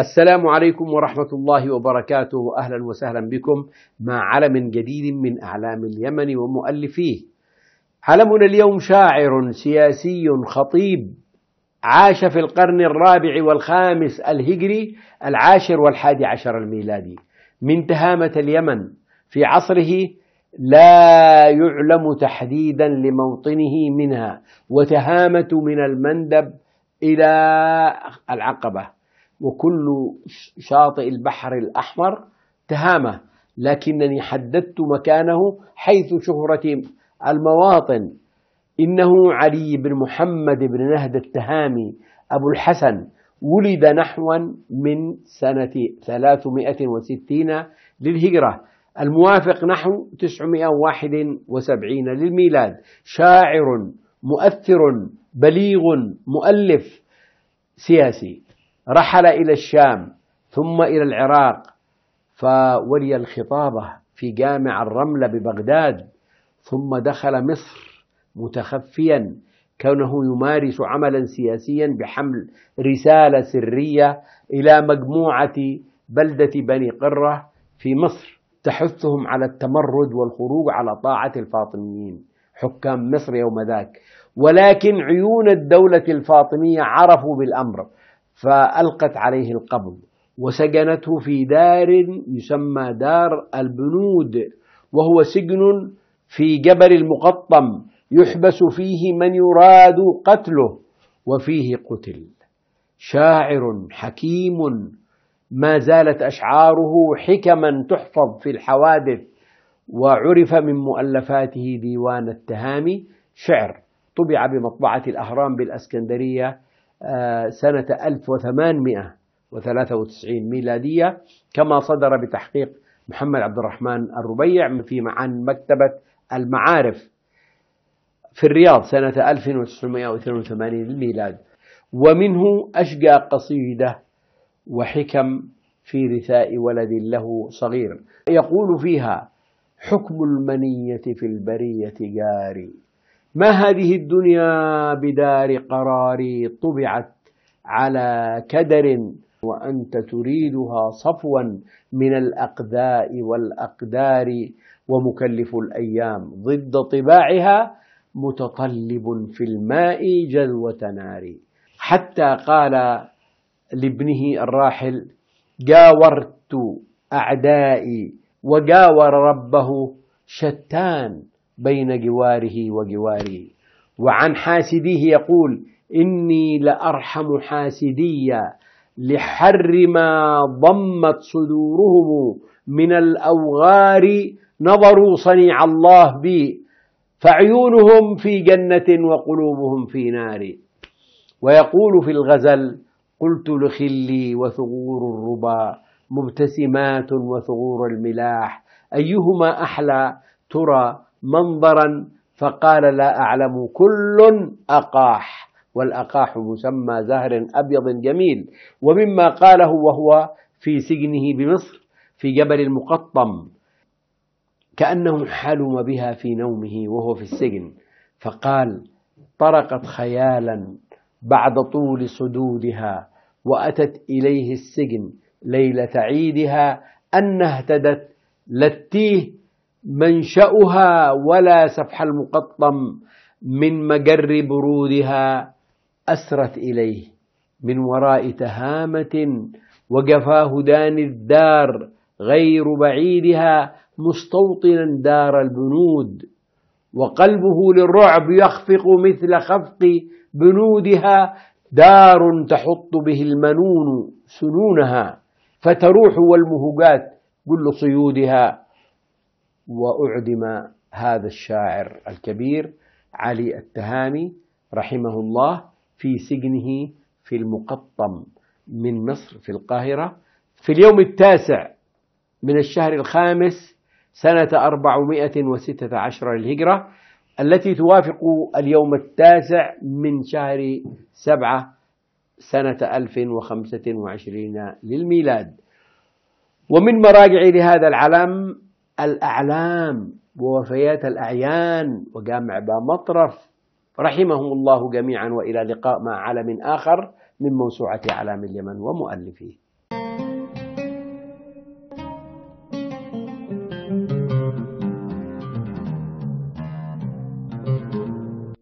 السلام عليكم ورحمة الله وبركاته أهلا وسهلا بكم مع علم جديد من أعلام اليمن ومؤلفيه علمنا اليوم شاعر سياسي خطيب عاش في القرن الرابع والخامس الهجري العاشر والحادي عشر الميلادي من تهامة اليمن في عصره لا يعلم تحديدا لموطنه منها وتهامة من المندب إلى العقبة وكل شاطئ البحر الأحمر تهامة لكنني حددت مكانه حيث شهرة المواطن إنه علي بن محمد بن نهد التهامي أبو الحسن ولد نحو من سنة 360 للهجرة الموافق نحو 971 للميلاد شاعر مؤثر بليغ مؤلف سياسي رحل إلى الشام ثم إلى العراق فولي الخطابة في جامع الرملة ببغداد ثم دخل مصر متخفيا كونه يمارس عملا سياسيا بحمل رسالة سرية إلى مجموعة بلدة بني قرة في مصر تحثهم على التمرد والخروج على طاعة الفاطميين حكام مصر يوم ذاك ولكن عيون الدولة الفاطمية عرفوا بالأمر فألقت عليه القبض وسجنته في دار يسمى دار البنود وهو سجن في جبل المقطم يحبس فيه من يراد قتله وفيه قتل شاعر حكيم ما زالت اشعاره حكما تحفظ في الحوادث وعرف من مؤلفاته ديوان التهامي شعر طبع بمطبعه الاهرام بالاسكندريه سنة 1893 ميلادية كما صدر بتحقيق محمد عبد الرحمن الربيع في عن مكتبة المعارف في الرياض سنة 1982 للميلاد ومنه أشقى قصيدة وحكم في رثاء ولد له صغير يقول فيها حكم المنية في البرية جاري ما هذه الدنيا بدار قرار طبعت على كدر وأنت تريدها صفوا من الاقذاء والأقدار ومكلف الأيام ضد طباعها متطلب في الماء جذوة نار حتى قال لابنه الراحل جاورت أعدائي وجاور ربه شتان بين جواره وجواره وعن حاسديه يقول إني لأرحم حاسديا لحر ما ضمت صدورهم من الأوغار نظروا صنيع الله بي فعيونهم في جنة وقلوبهم في نار ويقول في الغزل قلت لخلي وثغور الربا مبتسمات وثغور الملاح أيهما أحلى ترى منظرا فقال لا أعلم كل أقاح والأقاح مسمى زهر أبيض جميل ومما قاله وهو في سجنه بمصر في جبل المقطم كأنه حلم بها في نومه وهو في السجن فقال طرقت خيالا بعد طول صدودها وأتت إليه السجن ليلة عيدها أنها اهتدت لتيه منشأها ولا سفح المقطم من مجر برودها أسرت إليه من وراء تهامة وجفاه دان الدار غير بعيدها مستوطنا دار البنود وقلبه للرعب يخفق مثل خفق بنودها دار تحط به المنون سنونها فتروح والمهجات كل صيودها وأعدم هذا الشاعر الكبير علي التهامي رحمه الله في سجنه في المقطم من مصر في القاهرة في اليوم التاسع من الشهر الخامس سنة 416 للهجرة التي توافق اليوم التاسع من شهر سبعة سنة 1025 للميلاد ومن مراجع لهذا العلم الأعلام ووفيات الأعيان وجامع بامطرف مطرف رحمهم الله جميعا وإلى لقاء مع عالم آخر من موسوعة أعلام اليمن ومؤلفيه